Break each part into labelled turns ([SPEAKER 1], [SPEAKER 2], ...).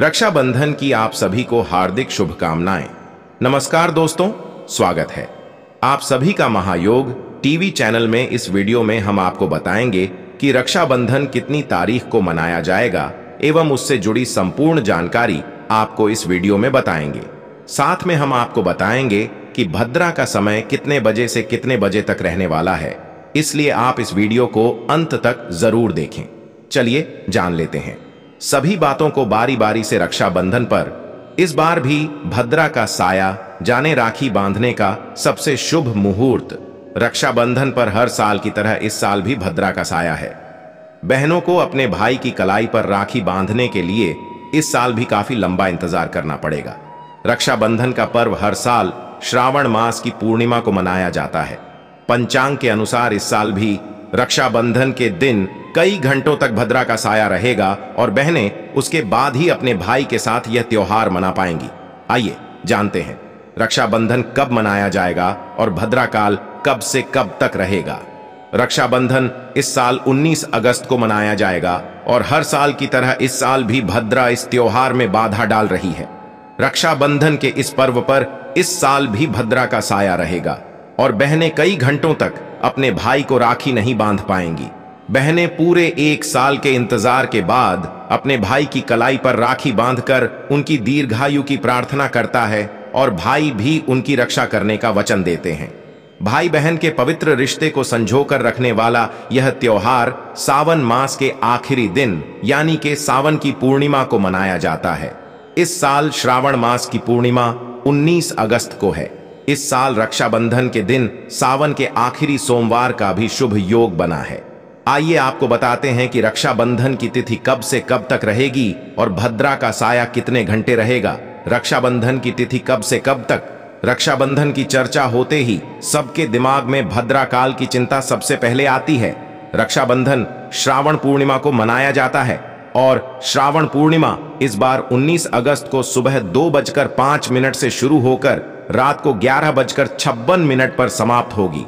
[SPEAKER 1] रक्षाबंधन की आप सभी को हार्दिक शुभकामनाएं नमस्कार दोस्तों स्वागत है आप सभी का महायोग टीवी चैनल में इस वीडियो में हम आपको बताएंगे कि रक्षाबंधन कितनी तारीख को मनाया जाएगा एवं उससे जुड़ी संपूर्ण जानकारी आपको इस वीडियो में बताएंगे साथ में हम आपको बताएंगे कि भद्रा का समय कितने बजे से कितने बजे तक रहने वाला है इसलिए आप इस वीडियो को अंत तक जरूर देखें चलिए जान लेते हैं सभी बातों को बारी बारी से रक्षाबंधन पर इस बार भी भद्रा का साया जाने राखी बांधने का सबसे शुभ मुहूर्त रक्षाबंधन पर हर साल की तरह इस साल भी भद्रा का साया है बहनों को अपने भाई की कलाई पर राखी बांधने के लिए इस साल भी काफी लंबा इंतजार करना पड़ेगा रक्षाबंधन का पर्व हर साल श्रावण मास की पूर्णिमा को मनाया जाता है पंचांग के अनुसार इस साल भी रक्षाबंधन के दिन कई घंटों तक भद्रा का साया रहेगा और बहनें उसके बाद ही अपने भाई के साथ यह त्योहार मना पाएंगी आइए जानते हैं रक्षाबंधन कब मनाया जाएगा और भद्रा काल कब से कब तक रहेगा रक्षाबंधन इस साल 19 अगस्त को मनाया जाएगा और हर साल की तरह इस साल भी भद्रा इस त्योहार में बाधा डाल रही है रक्षाबंधन के इस पर्व पर इस साल भी भद्रा का साया रहेगा और बहनें कई घंटों तक अपने भाई को राखी नहीं बांध पाएंगी बहनें पूरे एक साल के इंतजार के बाद अपने भाई की कलाई पर राखी बांधकर उनकी दीर्घायु की प्रार्थना करता है और भाई भी उनकी रक्षा करने का वचन देते हैं भाई बहन के पवित्र रिश्ते को संजोकर रखने वाला यह त्योहार सावन मास के आखिरी दिन यानी के सावन की पूर्णिमा को मनाया जाता है इस साल श्रावण मास की पूर्णिमा 19 अगस्त को है इस साल रक्षाबंधन के दिन सावन के आखिरी सोमवार का भी शुभ योग बना है आइए आपको बताते हैं कि रक्षाबंधन की तिथि कब से कब तक रहेगी और भद्रा का साया कितने घंटे रहेगा रक्षाबंधन की तिथि कब से कब तक रक्षाबंधन की चर्चा होते ही सबके दिमाग में भद्रा काल की चिंता सबसे पहले आती है रक्षाबंधन श्रावण पूर्णिमा को मनाया जाता है और श्रावण पूर्णिमा इस बार 19 अगस्त को सुबह दो बजकर पांच मिनट से शुरू होकर रात को ग्यारह बजकर छप्पन मिनट पर समाप्त होगी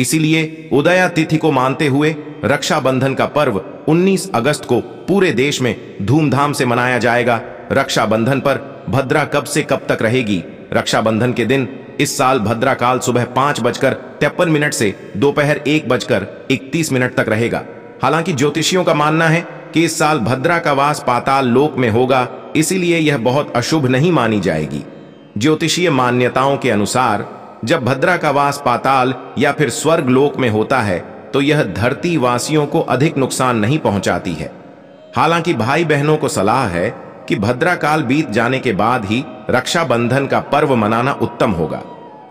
[SPEAKER 1] इसीलिए उदया तिथि को मानते हुए रक्षाबंधन का पर्व 19 अगस्त को पूरे देश में धूमधाम से मनाया जाएगा रक्षाबंधन पर भद्रा कब से कब तक रहेगी रक्षाबंधन के दिन इस साल भद्रा काल सुबह पांच बजकर तिरपन मिनट से दोपहर एक बजकर इकतीस मिनट तक रहेगा हालांकि ज्योतिषियों का मानना है कि इस साल भद्रा का वास पाताल लोक में होगा इसीलिए यह बहुत अशुभ नहीं मानी जाएगी ज्योतिषीय मान्यताओं के अनुसार जब भद्रा का वास पाताल या फिर स्वर्ग लोक में होता है तो यह धरती वासियों को अधिक नुकसान नहीं पहुंचाती है हालांकि भाई बहनों को सलाह है कि भद्रा काल बीत जाने के बाद ही रक्षाबंधन का पर्व मनाना उत्तम होगा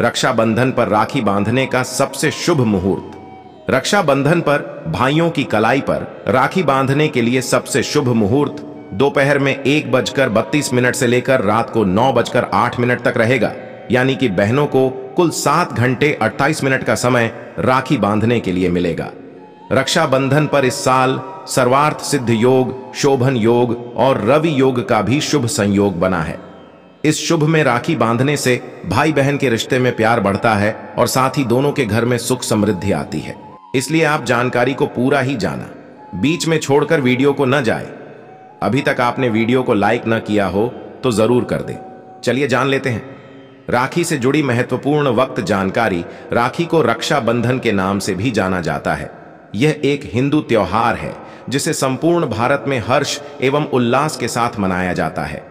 [SPEAKER 1] रक्षाबंधन पर राखी बांधने का सबसे शुभ मुहूर्त रक्षाबंधन पर भाइयों की कलाई पर राखी बांधने के लिए सबसे शुभ मुहूर्त दोपहर में एक बजकर बत्तीस मिनट से लेकर रात को नौ बजकर आठ मिनट तक रहेगा यानी कि बहनों को कुल सात घंटे अट्ठाईस मिनट का समय राखी बांधने के लिए मिलेगा रक्षाबंधन पर इस साल सर्वार्थ सिद्ध योग शोभन योग और रवि योग का भी शुभ संयोग बना है इस शुभ में राखी बांधने से भाई बहन के रिश्ते में प्यार बढ़ता है और साथ ही दोनों के घर में सुख समृद्धि आती है इसलिए आप जानकारी को पूरा ही जाना बीच में छोड़कर वीडियो को न जाए अभी तक आपने वीडियो को लाइक न किया हो तो ज़रूर कर दे चलिए जान लेते हैं राखी से जुड़ी महत्वपूर्ण वक्त जानकारी राखी को रक्षाबंधन के नाम से भी जाना जाता है यह एक हिंदू त्योहार है जिसे संपूर्ण भारत में हर्ष एवं उल्लास के साथ मनाया जाता है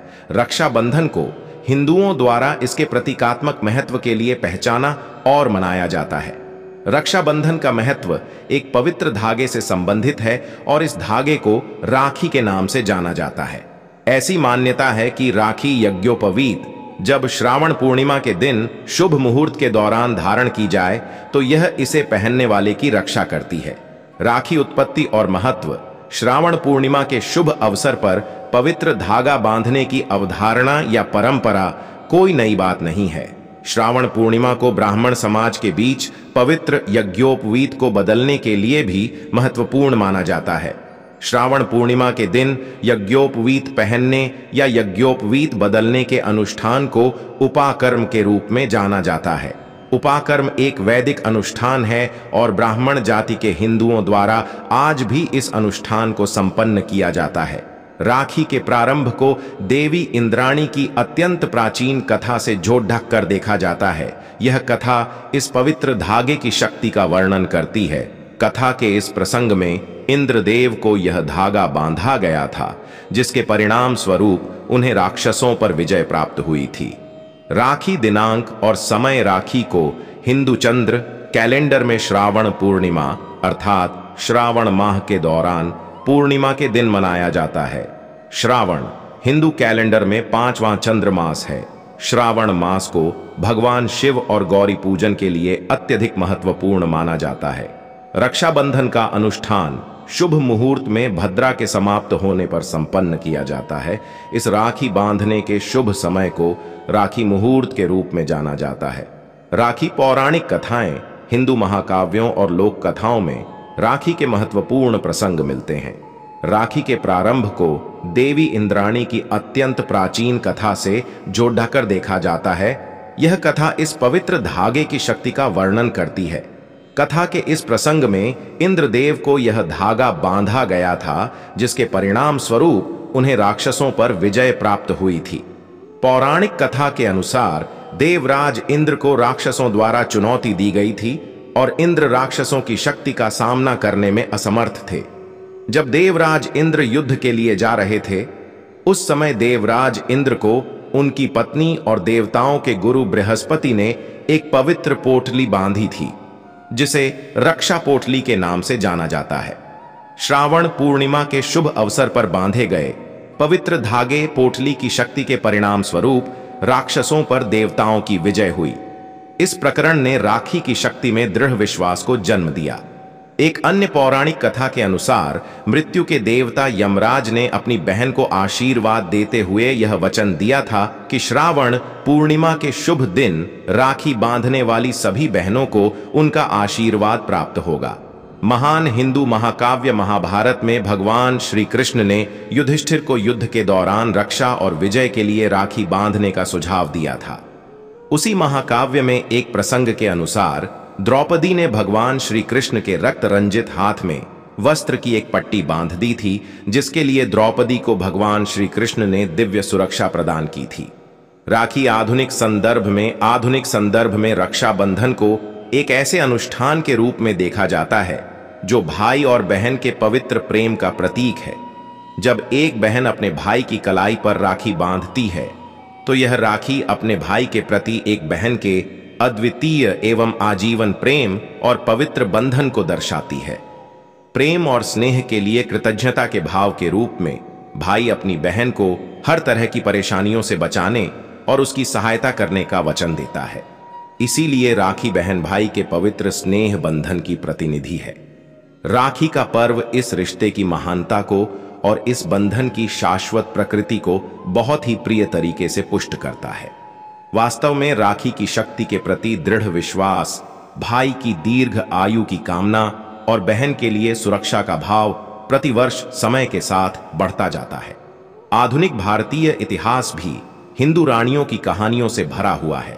[SPEAKER 1] रक्षाबंधन को हिंदुओं द्वारा इसके प्रतीकात्मक महत्व के लिए पहचाना और मनाया जाता है रक्षाबंधन का महत्व एक पवित्र धागे से संबंधित है और इस धागे को राखी के नाम से जाना जाता है ऐसी मान्यता है कि राखी यज्ञोपवीत जब श्रावण पूर्णिमा के दिन शुभ मुहूर्त के दौरान धारण की जाए तो यह इसे पहनने वाले की रक्षा करती है राखी उत्पत्ति और महत्व श्रावण पूर्णिमा के शुभ अवसर पर पवित्र धागा बांधने की अवधारणा या परंपरा कोई नई बात नहीं है श्रावण पूर्णिमा को ब्राह्मण समाज के बीच पवित्र यज्ञोपवीत को बदलने के लिए भी महत्वपूर्ण माना जाता है श्रावण पूर्णिमा के दिन यज्ञोपवीत पहनने या यज्ञोपवीत बदलने के अनुष्ठान को उपाकर्म के रूप में जाना जाता है उपाकर्म एक वैदिक अनुष्ठान है और ब्राह्मण जाति के हिंदुओं द्वारा आज भी इस अनुष्ठान को संपन्न किया जाता है राखी के प्रारंभ को देवी इंद्राणी की अत्यंत प्राचीन कथा से जोड़ ढक कर देखा जाता है यह कथा इस पवित्र धागे की शक्ति का वर्णन करती है कथा के इस प्रसंग में इंद्रदेव को यह धागा बांधा गया था जिसके परिणाम स्वरूप उन्हें राक्षसों पर विजय प्राप्त हुई थी राखी दिनांक और समय राखी को हिंदू चंद्र कैलेंडर में श्रावण पूर्णिमा अर्थात श्रावण माह के दौरान पूर्णिमा के दिन मनाया जाता है श्रावण हिंदू कैलेंडर में पांचवां चंद्र मास है श्रावण मास को भगवान शिव और गौरी पूजन के लिए अत्यधिक महत्वपूर्ण माना जाता है रक्षाबंधन का अनुष्ठान शुभ मुहूर्त में भद्रा के समाप्त होने पर संपन्न किया जाता है इस राखी बांधने के शुभ समय को राखी मुहूर्त के रूप में जाना जाता है राखी पौराणिक कथाएं हिंदू महाकाव्यों और लोक कथाओं में राखी के महत्वपूर्ण प्रसंग मिलते हैं राखी के प्रारंभ को देवी इंद्राणी की अत्यंत प्राचीन कथा से जो ढकर देखा जाता है यह कथा इस पवित्र धागे की शक्ति का वर्णन करती है कथा के इस प्रसंग में इंद्रदेव को यह धागा बांधा गया था जिसके परिणाम स्वरूप उन्हें राक्षसों पर विजय प्राप्त हुई थी पौराणिक कथा के अनुसार देवराज इंद्र को राक्षसों द्वारा चुनौती दी गई थी और इंद्र राक्षसों की शक्ति का सामना करने में असमर्थ थे जब देवराज इंद्र युद्ध के लिए जा रहे थे उस समय देवराज इंद्र को उनकी पत्नी और देवताओं के गुरु बृहस्पति ने एक पवित्र पोटली बांधी थी जिसे रक्षा पोटली के नाम से जाना जाता है श्रावण पूर्णिमा के शुभ अवसर पर बांधे गए पवित्र धागे पोटली की शक्ति के परिणाम स्वरूप राक्षसों पर देवताओं की विजय हुई इस प्रकरण ने राखी की शक्ति में दृढ़ विश्वास को जन्म दिया एक अन्य पौराणिक कथा के अनुसार मृत्यु के देवता यमराज ने अपनी बहन को आशीर्वाद देते हुए यह वचन दिया था कि श्रावण पूर्णिमा के शुभ दिन राखी बांधने वाली सभी बहनों को उनका आशीर्वाद प्राप्त होगा महान हिंदू महाकाव्य महाभारत में भगवान श्री कृष्ण ने युधिष्ठिर को युद्ध के दौरान रक्षा और विजय के लिए राखी बांधने का सुझाव दिया था उसी महाकाव्य में एक प्रसंग के अनुसार द्रौपदी ने भगवान श्री कृष्ण के रक्त रंजित हाथ में वस्त्र की एक पट्टी बांध दी थी जिसके लिए द्रौपदी को भगवान श्री कृष्ण ने दिव्य सुरक्षा प्रदान की थी राखी आधुनिक संदर्भ में आधुनिक संदर्भ में रक्षाबंधन को एक ऐसे अनुष्ठान के रूप में देखा जाता है जो भाई और बहन के पवित्र प्रेम का प्रतीक है जब एक बहन अपने भाई की कलाई पर राखी बांधती है तो यह राखी अपने भाई के प्रति एक बहन के अद्वितीय एवं आजीवन प्रेम और पवित्र बंधन को दर्शाती है प्रेम और स्नेह के लिए कृतज्ञता के भाव के रूप में भाई अपनी बहन को हर तरह की परेशानियों से बचाने और उसकी सहायता करने का वचन देता है इसीलिए राखी बहन भाई के पवित्र स्नेह बंधन की प्रतिनिधि है राखी का पर्व इस रिश्ते की महानता को और इस बंधन की शाश्वत प्रकृति को बहुत ही प्रिय तरीके से पुष्ट करता है वास्तव में राखी की शक्ति के प्रति दृढ़ विश्वास भाई की दीर्घ आयु की कामना और बहन के लिए सुरक्षा का भाव प्रतिवर्ष समय के साथ बढ़ता जाता है आधुनिक भारतीय इतिहास भी हिंदू रानियों की कहानियों से भरा हुआ है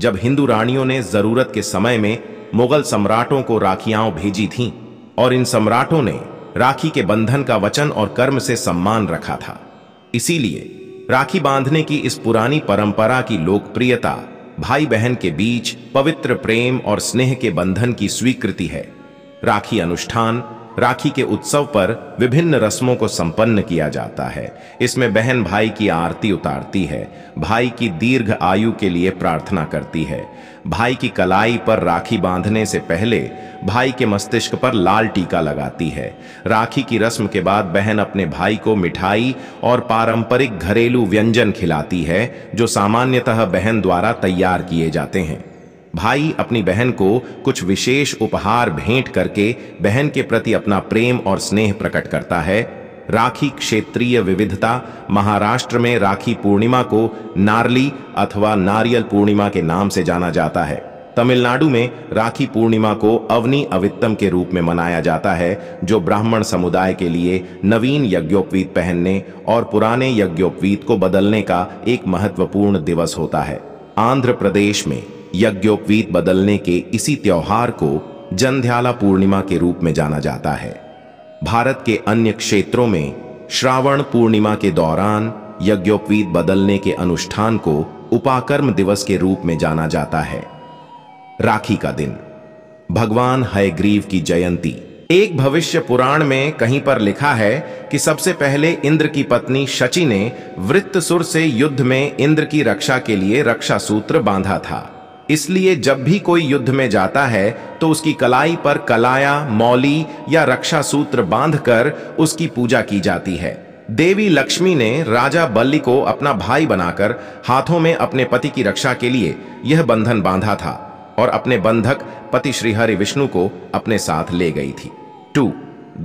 [SPEAKER 1] जब हिंदू रानियों ने जरूरत के समय में मुगल सम्राटों को राखियां भेजी थीं और इन सम्राटों ने राखी के बंधन का वचन और कर्म से सम्मान रखा था इसीलिए राखी बांधने की इस पुरानी परंपरा की लोकप्रियता भाई बहन के बीच पवित्र प्रेम और स्नेह के बंधन की स्वीकृति है राखी अनुष्ठान राखी के उत्सव पर विभिन्न रस्मों को संपन्न किया जाता है इसमें बहन भाई की आरती उतारती है भाई की दीर्घ आयु के लिए प्रार्थना करती है भाई की कलाई पर राखी बांधने से पहले भाई के मस्तिष्क पर लाल टीका लगाती है राखी की रस्म के बाद बहन अपने भाई को मिठाई और पारंपरिक घरेलू व्यंजन खिलाती है जो सामान्यतः बहन द्वारा तैयार किए जाते हैं भाई अपनी बहन को कुछ विशेष उपहार भेंट करके बहन के प्रति अपना प्रेम और स्नेह प्रकट करता है राखी क्षेत्रीय विविधता महाराष्ट्र में राखी पूर्णिमा को नारली अथवा नारियल पूर्णिमा के नाम से जाना जाता है तमिलनाडु में राखी पूर्णिमा को अवनी अवित्तम के रूप में मनाया जाता है जो ब्राह्मण समुदाय के लिए नवीन यज्ञोपवीत पहनने और पुराने यज्ञोपवीत को बदलने का एक महत्वपूर्ण दिवस होता है आंध्र प्रदेश में यज्ञोपवीत बदलने के इसी त्योहार को जंध्याला पूर्णिमा के रूप में जाना जाता है भारत के अन्य क्षेत्रों में श्रावण पूर्णिमा के दौरान यज्ञोपवीत बदलने के अनुष्ठान को उपाकर्म दिवस के रूप में जाना जाता है राखी का दिन भगवान हयग्रीव की जयंती एक भविष्य पुराण में कहीं पर लिखा है कि सबसे पहले इंद्र की पत्नी शची ने वृत्तसुर से युद्ध में इंद्र की रक्षा के लिए रक्षा सूत्र बांधा था इसलिए जब भी कोई युद्ध में जाता है तो उसकी कलाई पर कलाया मौली या रक्षा सूत्र बांधकर उसकी पूजा की जाती है देवी लक्ष्मी ने राजा बल्ली को अपना भाई बनाकर हाथों में अपने पति की रक्षा के लिए यह बंधन बांधा था और अपने बंधक पति श्रीहरि विष्णु को अपने साथ ले गई थी टू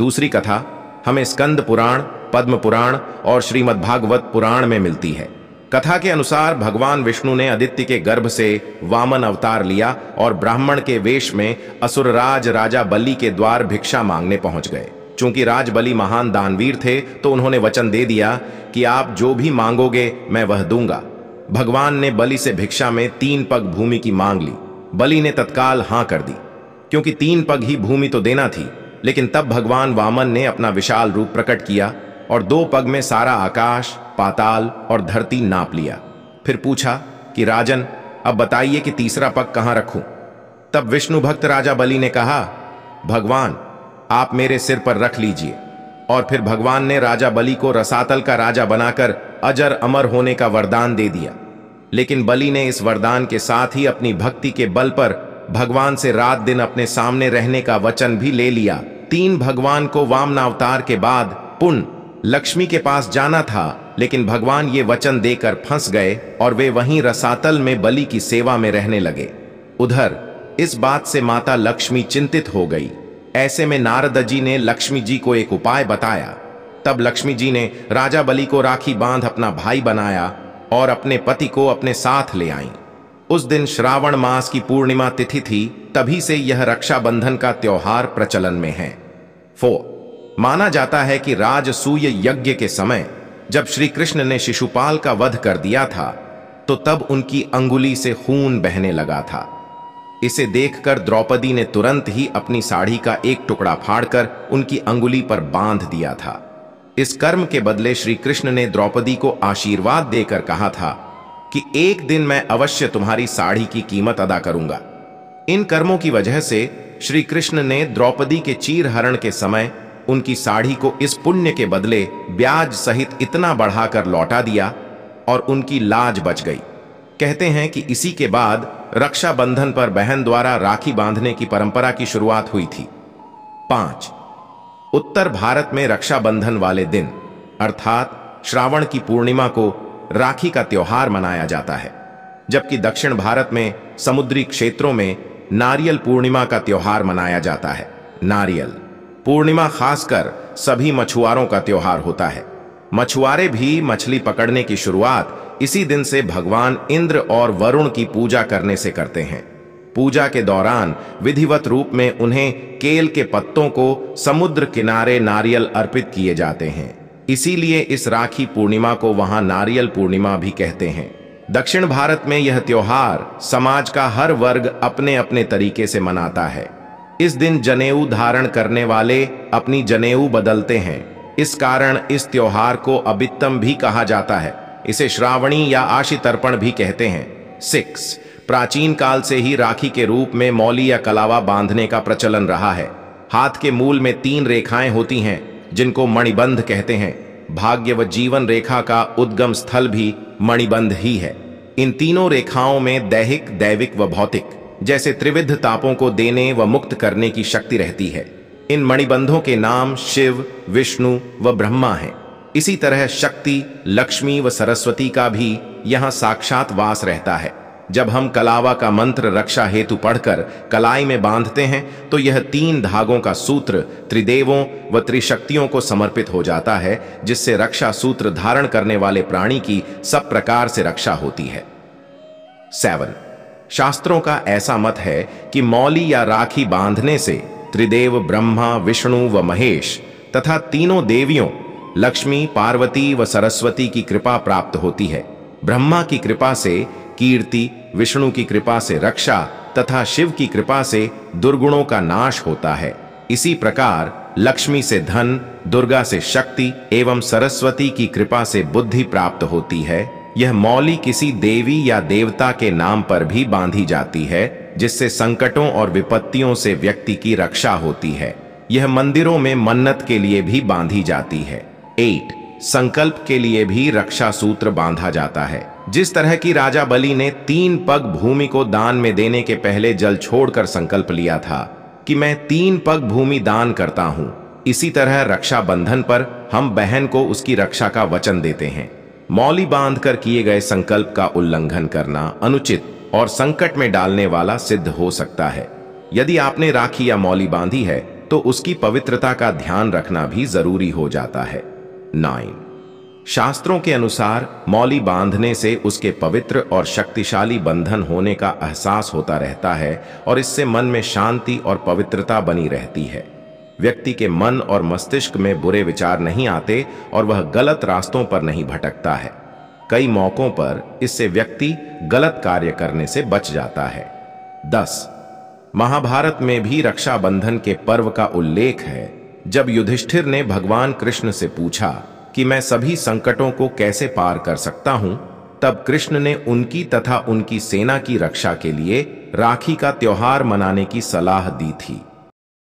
[SPEAKER 1] दूसरी कथा हमें स्कंद पुराण पद्म पुराण और श्रीमदभागवत भागवत पुराण में मिलती है कथा के अनुसार भगवान विष्णु ने आदित्य के गर्भ से वामन अवतार लिया और ब्राह्मण के वेश में असुरराज राजा बलि के द्वार भिक्षा मांगने पहुंच गए चूंकि राज बलि महान दानवीर थे तो उन्होंने वचन दे दिया कि आप जो भी मांगोगे मैं वह दूंगा भगवान ने बलि से भिक्षा में तीन पग भूमि की मांग ली बलि ने तत्काल हां कर दी क्योंकि तीन पग ही भूमि तो देना थी लेकिन तब भगवान वामन ने अपना विशाल रूप प्रकट किया और दो पग में सारा आकाश पाताल और धरती नाप लिया फिर पूछा कि राजन अब बताइए कि तीसरा पग कहां रखूं तब विष्णु भक्त राजा बलि ने कहा भगवान आप मेरे सिर पर रख लीजिए और फिर भगवान ने राजा बलि को रसातल का राजा बनाकर अजर अमर होने का वरदान दे दिया लेकिन बलि ने इस वरदान के साथ ही अपनी भक्ति के बल पर भगवान से रात दिन अपने सामने रहने का वचन भी ले लिया तीन भगवान को वामनावतार के बाद पुण्य लक्ष्मी के पास जाना था लेकिन भगवान ये वचन देकर फंस गए और वे वहीं रसातल में बलि की सेवा में रहने लगे उधर इस बात से माता लक्ष्मी चिंतित हो गई ऐसे में नारद जी ने लक्ष्मी जी को एक उपाय बताया तब लक्ष्मी जी ने राजा बलि को राखी बांध अपना भाई बनाया और अपने पति को अपने साथ ले आईं उस दिन श्रावण मास की पूर्णिमा तिथि थी तभी से यह रक्षाबंधन का त्योहार प्रचलन में है फो माना जाता है कि राजसूय यज्ञ के समय जब श्री कृष्ण ने शिशुपाल का वध कर दिया था तो तब उनकी अंगुली से खून बहने लगा था इसे देखकर द्रौपदी ने तुरंत ही अपनी साड़ी का एक टुकड़ा फाड़कर उनकी अंगुली पर बांध दिया था इस कर्म के बदले श्री कृष्ण ने द्रौपदी को आशीर्वाद देकर कहा था कि एक दिन मैं अवश्य तुम्हारी साड़ी की कीमत अदा करूंगा इन कर्मों की वजह से श्री कृष्ण ने द्रौपदी के चीर हरण के समय उनकी साड़ी को इस पुण्य के बदले ब्याज सहित इतना बढ़ाकर लौटा दिया और उनकी लाज बच गई कहते हैं कि इसी के बाद रक्षाबंधन पर बहन द्वारा राखी बांधने की परंपरा की शुरुआत हुई थी पांच उत्तर भारत में रक्षाबंधन वाले दिन अर्थात श्रावण की पूर्णिमा को राखी का त्योहार मनाया जाता है जबकि दक्षिण भारत में समुद्री क्षेत्रों में नारियल पूर्णिमा का त्योहार मनाया जाता है नारियल पूर्णिमा खासकर सभी मछुआरों का त्योहार होता है मछुआरे भी मछली पकड़ने की शुरुआत इसी दिन से भगवान इंद्र और वरुण की पूजा करने से करते हैं पूजा के दौरान विधिवत रूप में उन्हें केल के पत्तों को समुद्र किनारे नारियल अर्पित किए जाते हैं इसीलिए इस राखी पूर्णिमा को वहां नारियल पूर्णिमा भी कहते हैं दक्षिण भारत में यह त्योहार समाज का हर वर्ग अपने अपने तरीके से मनाता है इस दिन जनेऊ धारण करने वाले अपनी जनेऊ बदलते हैं इस कारण इस त्योहार को अबितम भी कहा जाता है इसे श्रावणी या आशी तर्पण भी कहते हैं सिक्स प्राचीन काल से ही राखी के रूप में मौली या कलावा बांधने का प्रचलन रहा है हाथ के मूल में तीन रेखाएं होती हैं जिनको मणिबंध कहते हैं भाग्य व जीवन रेखा का उद्गम स्थल भी मणिबंध ही है इन तीनों रेखाओं में दैहिक दैविक व भौतिक जैसे त्रिविध तापों को देने व मुक्त करने की शक्ति रहती है इन मणिबंधों के नाम शिव विष्णु व ब्रह्मा हैं इसी तरह शक्ति लक्ष्मी व सरस्वती का भी यहाँ साक्षात वास रहता है जब हम कलावा का मंत्र रक्षा हेतु पढ़कर कलाई में बांधते हैं तो यह तीन धागों का सूत्र त्रिदेवों व त्रिशक्तियों को समर्पित हो जाता है जिससे रक्षा सूत्र धारण करने वाले प्राणी की सब प्रकार से रक्षा होती है सेवन शास्त्रों का ऐसा मत है कि मौली या राखी बांधने से त्रिदेव ब्रह्मा विष्णु व महेश तथा तीनों देवियों लक्ष्मी पार्वती व सरस्वती की कृपा प्राप्त होती है ब्रह्मा की कृपा से कीर्ति विष्णु की कृपा से रक्षा तथा शिव की कृपा से दुर्गुणों का नाश होता है इसी प्रकार लक्ष्मी से धन दुर्गा से शक्ति एवं सरस्वती की कृपा से बुद्धि प्राप्त होती है यह मौली किसी देवी या देवता के नाम पर भी बांधी जाती है जिससे संकटों और विपत्तियों से व्यक्ति की रक्षा होती है यह मंदिरों में मन्नत के लिए भी बांधी जाती है एट संकल्प के लिए भी रक्षा सूत्र बांधा जाता है जिस तरह की राजा बलि ने तीन पग भूमि को दान में देने के पहले जल छोड़कर संकल्प लिया था कि मैं तीन पग भूमि दान करता हूं इसी तरह रक्षा बंधन पर हम बहन को उसकी रक्षा का वचन देते हैं मौली बांधकर किए गए संकल्प का उल्लंघन करना अनुचित और संकट में डालने वाला सिद्ध हो सकता है यदि आपने राखी या मौली बांधी है तो उसकी पवित्रता का ध्यान रखना भी जरूरी हो जाता है नाइन शास्त्रों के अनुसार मौली बांधने से उसके पवित्र और शक्तिशाली बंधन होने का एहसास होता रहता है और इससे मन में शांति और पवित्रता बनी रहती है व्यक्ति के मन और मस्तिष्क में बुरे विचार नहीं आते और वह गलत रास्तों पर नहीं भटकता है कई मौकों पर इससे व्यक्ति गलत कार्य करने से बच जाता है दस महाभारत में भी रक्षाबंधन के पर्व का उल्लेख है जब युधिष्ठिर ने भगवान कृष्ण से पूछा कि मैं सभी संकटों को कैसे पार कर सकता हूं तब कृष्ण ने उनकी तथा उनकी सेना की रक्षा के लिए राखी का त्योहार मनाने की सलाह दी थी